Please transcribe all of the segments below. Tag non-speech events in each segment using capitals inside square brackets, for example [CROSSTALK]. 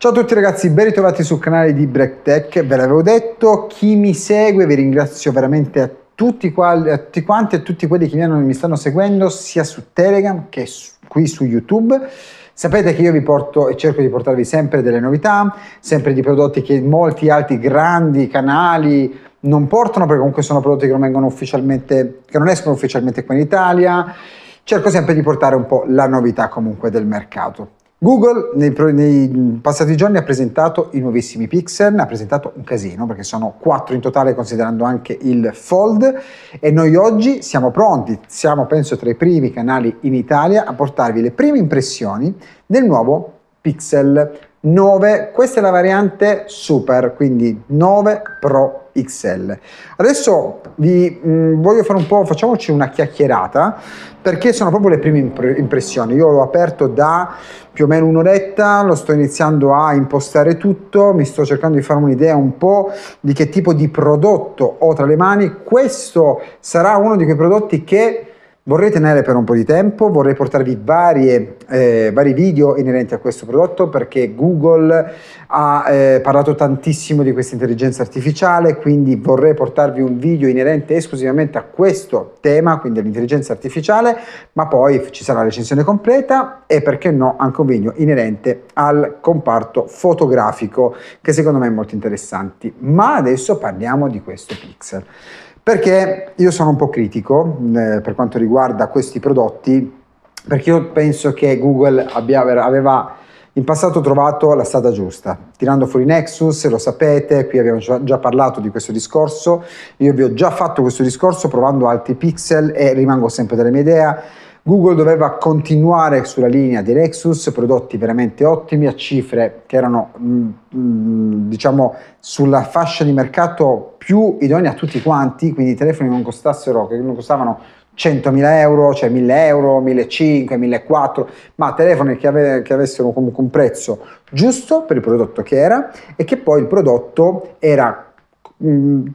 Ciao a tutti ragazzi, ben ritrovati sul canale di BreakTech, ve l'avevo detto, chi mi segue vi ringrazio veramente a tutti, quali, a tutti quanti e a tutti quelli che mi, hanno, mi, stanno seguendo sia su Telegram che su, qui su YouTube. Sapete che io vi porto e cerco di portarvi sempre delle novità, sempre di prodotti che molti altri grandi canali non portano perché comunque sono prodotti che non, vengono ufficialmente, che non escono ufficialmente qui in Italia. Cerco sempre di portare un po' la novità comunque del mercato. Google nei, nei, passati giorni ha presentato i nuovissimi Pixel, ha presentato un casino perché sono quattro in totale considerando anche il Fold e noi oggi siamo pronti, siamo penso tra i primi canali in Italia a portarvi le prime impressioni del nuovo Pixel 9, questa è la variante super, quindi 9 Pro XL. Adesso vi mh, mm, voglio fare un po', facciamoci una chiacchierata, perché sono proprio le prime impressioni. Io l'ho aperto da più o meno un'oretta, lo sto iniziando a impostare tutto, mi sto cercando di fare un'idea un po' di che tipo di prodotto ho tra le mani. Questo sarà uno di quei prodotti che vorrei tenere per un po' di tempo, vorrei portarvi varie, eh, vari video inerenti a questo prodotto perché Google ha eh, parlato tantissimo di questa intelligenza artificiale, quindi vorrei portarvi un video inerente esclusivamente a questo tema, quindi all'intelligenza artificiale, ma poi ci sarà la recensione completa e perché no anche un video inerente al comparto fotografico che secondo me è molto interessante. Ma adesso parliamo di questo pixel. Perché io sono un po' critico eh, per quanto riguarda questi prodotti, perché io penso che Google abbia, aveva in passato trovato la strada giusta, tirando fuori Nexus, lo sapete, qui abbiamo già parlato di questo discorso, io vi ho già fatto questo discorso provando altri pixel e rimango sempre della mia idea, Google doveva continuare sulla linea di Lexus, prodotti veramente ottimi a cifre che erano mh, mm, mm, diciamo sulla fascia di mercato più idonea a tutti quanti, quindi i telefoni non costassero, che non costavano 100.000 euro, cioè 1.000 euro, 1.500, 1.400, ma telefoni che, ave, che, avessero comunque un prezzo giusto per il prodotto che era e che poi il prodotto era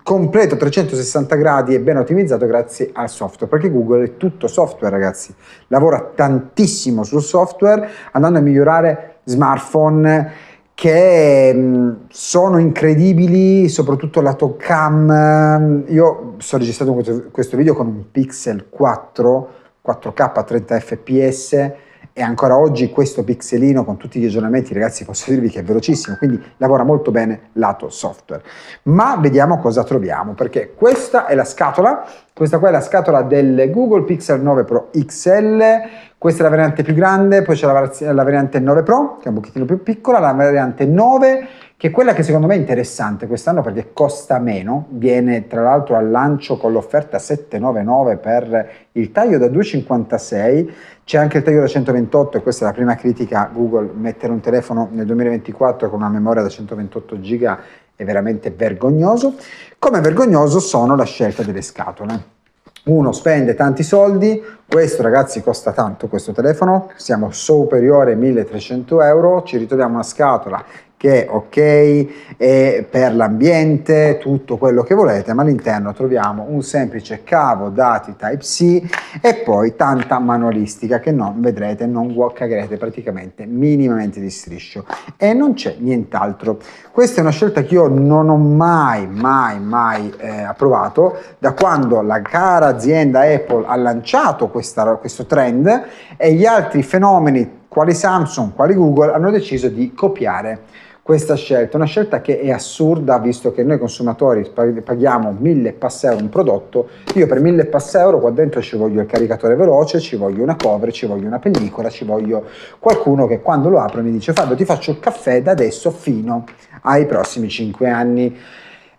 completo 360 gradi e ben ottimizzato grazie al software perché Google è tutto software ragazzi lavora tantissimo sul software andando a migliorare smartphone che sono incredibili, soprattutto lato cam. Io sto registrando questo, video con un Pixel 4, 4K a 30 fps e ancora oggi questo pixelino con tutti gli aggiornamenti ragazzi posso dirvi che è velocissimo quindi lavora molto bene lato software ma vediamo cosa troviamo perché questa è la scatola questa qua è la scatola del Google Pixel 9 Pro XL questa è la variante più grande poi c'è la, la variante 9 Pro che è un pochettino più piccola la variante 9 che è quella che secondo me è interessante quest'anno perché costa meno, viene tra l'altro al lancio con l'offerta 799 per il taglio da 256, c'è anche il taglio da 128 e questa è la prima critica Google, mettere un telefono nel 2024 con una memoria da 128 giga è veramente vergognoso, come vergognoso sono la scelta delle scatole. Uno spende tanti soldi, questo ragazzi costa tanto questo telefono, siamo superiore ai 1300 euro, ci ritroviamo una scatola che ok è per l'ambiente, tutto quello che volete, ma all'interno troviamo un semplice cavo dati Type-C e poi tanta manualistica che non vedrete, non cagherete praticamente minimamente di striscio e non c'è nient'altro. Questa è una scelta che io non ho mai, mai, mai eh, approvato da quando la cara azienda Apple ha lanciato questa, questo trend e gli altri fenomeni quali Samsung, quali Google hanno deciso di copiare questa scelta, una scelta che è assurda visto che noi consumatori paghiamo 1000 pass euro un prodotto, io per 1000 pass euro qua dentro ci voglio il caricatore veloce, ci voglio una cover, ci voglio una pellicola, ci voglio qualcuno che quando lo apro mi dice Fabio ti faccio il caffè da adesso fino ai prossimi 5 anni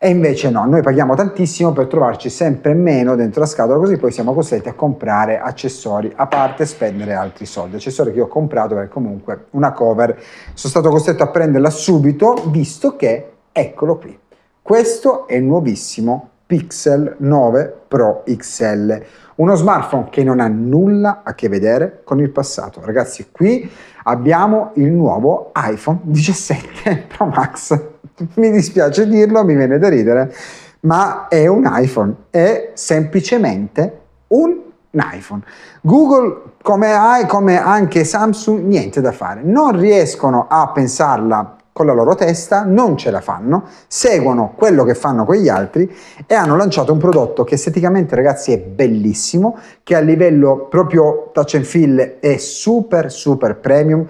e invece no, noi paghiamo tantissimo per trovarci sempre meno dentro la scatola, così poi siamo costretti a comprare accessori a parte spendere altri soldi. Accessori che ho comprato perché comunque una cover sono stato costretto a prenderla subito, visto che, eccolo qui, questo è il nuovissimo Pixel 9 Pro XL, uno smartphone che non ha nulla a che vedere con il passato. Ragazzi, qui abbiamo il nuovo iPhone 17 [LAUGHS] Pro Max mi dispiace dirlo, mi viene da ridere, ma è un iPhone, è semplicemente un iPhone. Google, come, I, come anche Samsung, niente da fare. Non riescono a pensarla con la loro testa, non ce la fanno, seguono quello che fanno quegli altri e hanno lanciato un prodotto che esteticamente ragazzi è bellissimo, che a livello proprio touch and feel è super super premium,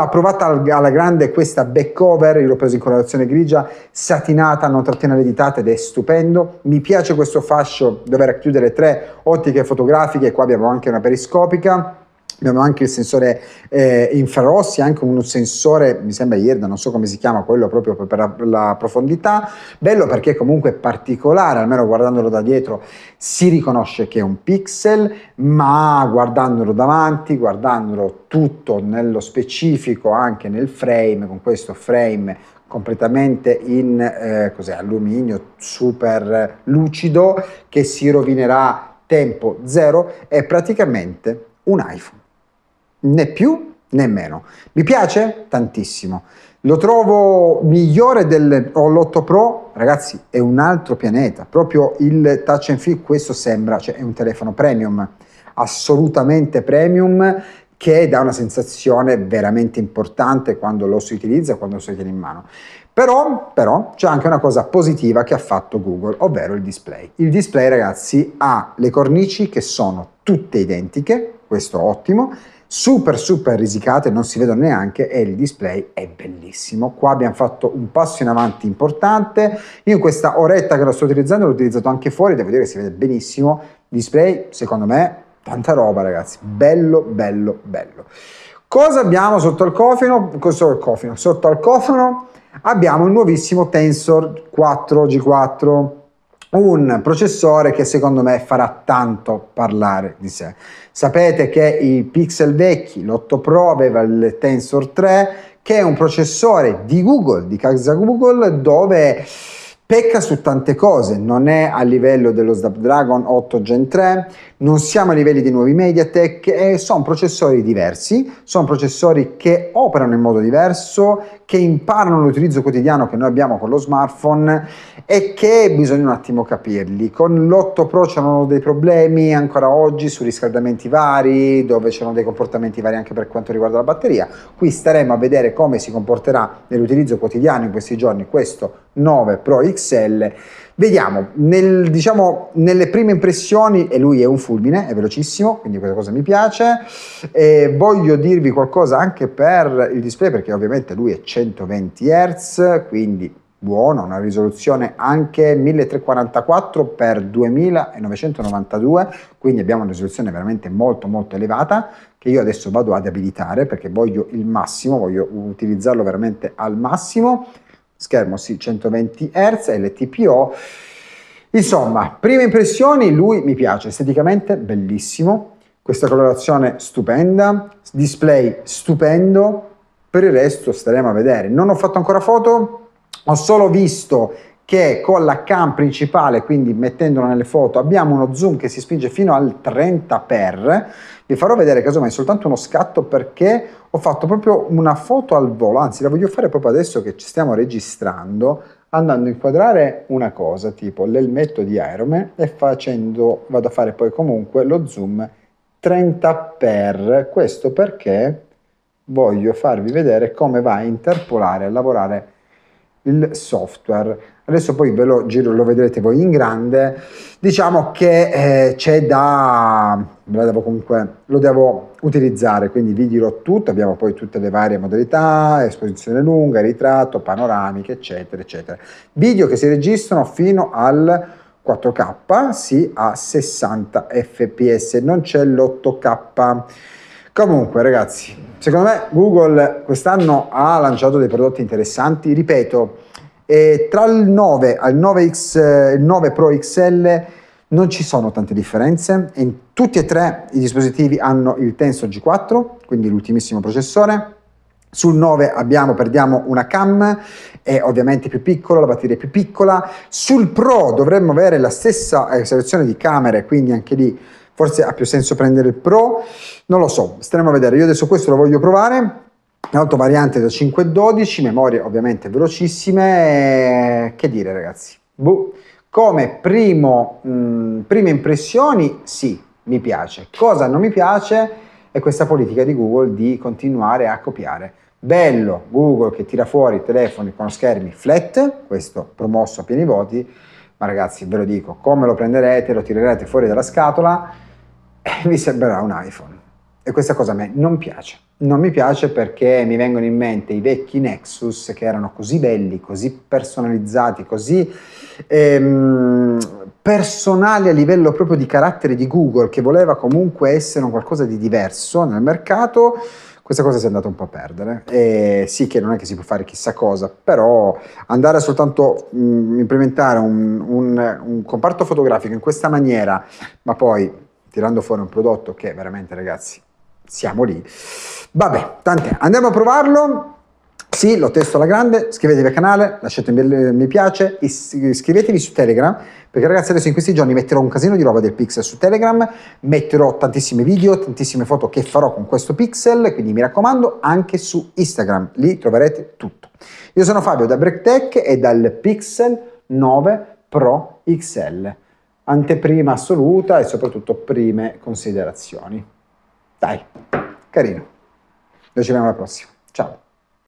approvata alla grande questa back cover, io l'ho preso in colorazione grigia, satinata, non trattiene le ditate ed è stupendo. Mi piace questo fascio dover racchiudere tre ottiche fotografiche, qua abbiamo anche una periscopica Abbiamo anche il sensore eh, infrarossi, anche un sensore, mi sembra ierda, non so come si chiama, quello proprio per la profondità. Bello perché comunque è particolare, almeno guardandolo da dietro si riconosce che è un pixel, ma guardandolo davanti, guardandolo tutto nello specifico, anche nel frame, con questo frame completamente in eh, alluminio super lucido che si rovinerà tempo zero, è praticamente un iPhone né più né meno. Mi piace tantissimo. Lo trovo migliore del all Pro, ragazzi, è un altro pianeta. Proprio il touch and feel, questo sembra, cioè è un telefono premium, assolutamente premium, che dà una sensazione veramente importante quando lo si utilizza, quando lo si tiene in mano. Però, però c'è anche una cosa positiva che ha fatto Google, ovvero il display. Il display, ragazzi, ha le cornici che sono tutte identiche, questo ottimo, super super risicate, non si vedono neanche e il display è bellissimo. Qua abbiamo fatto un passo in avanti importante, io in questa oretta che lo sto utilizzando l'ho utilizzato anche fuori, devo dire che si vede benissimo, display secondo me tanta roba ragazzi, bello bello bello. Cosa abbiamo sotto al cofano? Sotto al cofano, sotto al cofano abbiamo il nuovissimo Tensor 4 G4 un processore che secondo me farà tanto parlare di sé. Sapete che i Pixel vecchi, l'8 Pro aveva il Tensor 3, che è un processore di Google, di casa Google, dove Pecca su tante cose, non è a livello dello Snapdragon 8 Gen 3, non siamo a livelli di nuovi MediaTek, eh, sono processori diversi, sono processori che operano in modo diverso, che imparano l'utilizzo quotidiano che noi abbiamo con lo smartphone e che bisogna un attimo capirli. Con l'8 Pro c'erano dei problemi ancora oggi su riscaldamenti vari, dove c'erano dei comportamenti vari anche per quanto riguarda la batteria. Qui staremo a vedere come si comporterà nell'utilizzo quotidiano in questi giorni questo 9 Pro XL. Vediamo, nel, diciamo, nelle prime impressioni, e lui è un fulmine, è velocissimo, quindi questa cosa mi piace, e voglio dirvi qualcosa anche per il display, perché ovviamente lui è 120 Hz, quindi buona, una risoluzione anche 1344 x 2992, quindi abbiamo una risoluzione veramente molto molto elevata che io adesso vado ad abilitare perché voglio il massimo, voglio utilizzarlo veramente al massimo schermo sì 120 Hz, LTPO. Insomma, prime impressioni, lui mi piace esteticamente, bellissimo, questa colorazione stupenda, display stupendo, per il resto staremo a vedere. Non ho fatto ancora foto, ho solo visto che con la cam principale, quindi mettendola nelle foto, abbiamo uno zoom che si spinge fino al 30x. Vi farò vedere casomai soltanto uno scatto perché ho fatto proprio una foto al volo, anzi la voglio fare proprio adesso che ci stiamo registrando, andando a inquadrare una cosa tipo l'elmetto di Iron Man e facendo, vado a fare poi comunque lo zoom 30x. Questo perché voglio farvi vedere come va a interpolare, a lavorare il software. Adesso poi ve lo giro, lo vedrete voi in grande. Diciamo che eh, c'è da... ve devo comunque... lo devo utilizzare, quindi vi dirò tutto, abbiamo poi tutte le varie modalità, esposizione lunga, ritratto, panoramica, eccetera, eccetera. Video che si registrano fino al 4K, sì, a 60 fps, non c'è l'8K. Comunque ragazzi, secondo me Google quest'anno ha lanciato dei prodotti interessanti, ripeto, eh, tra il 9 al 9X, il 9 Pro XL non ci sono tante differenze, in tutti e tre i dispositivi hanno il Tensor G4, quindi l'ultimissimo processore, sul 9 abbiamo, perdiamo una cam, è ovviamente più piccola, la batteria è più piccola. Sul Pro dovremmo avere la stessa eh, selezione di camere, quindi anche lì forse ha più senso prendere il Pro, non lo so, staremo a vedere, io adesso questo lo voglio provare, variante da 512, memorie ovviamente velocissime, che dire ragazzi, boh. come primo, mh, mm, prime impressioni sì, mi piace, cosa non mi piace è questa politica di Google di continuare a copiare. Bello Google che tira fuori telefoni con schermi flat, questo promosso a pieni voti, ma ragazzi ve lo dico, come lo prenderete, lo tirerete fuori dalla scatola, eh, mi sembrerà un iPhone. E questa cosa a me non piace. Non mi piace perché mi vengono in mente i vecchi Nexus che erano così belli, così personalizzati, così ehm, personali a livello proprio di carattere di Google, che voleva comunque essere un qualcosa di diverso nel mercato. Questa cosa si è andata un po' a perdere. E sì che non è che si può fare chissà cosa, però andare soltanto a mm, implementare un, un, un comparto fotografico in questa maniera, ma poi tirando fuori un prodotto che veramente ragazzi siamo lì. Vabbè, tant'è, andiamo a provarlo. Sì, lo testo alla grande, iscrivetevi al canale, lasciate un bel eh, mi piace, iscrivetevi su Telegram, perché ragazzi adesso in questi giorni metterò un casino di roba del Pixel su Telegram, metterò tantissimi video, tantissime foto che farò con questo Pixel, quindi mi raccomando anche su Instagram, lì troverete tutto. Io sono Fabio da BreakTech e dal Pixel 9 Pro XL anteprima assoluta e soprattutto prime considerazioni. Dai, carino. Noi ci vediamo alla prossima. Ciao.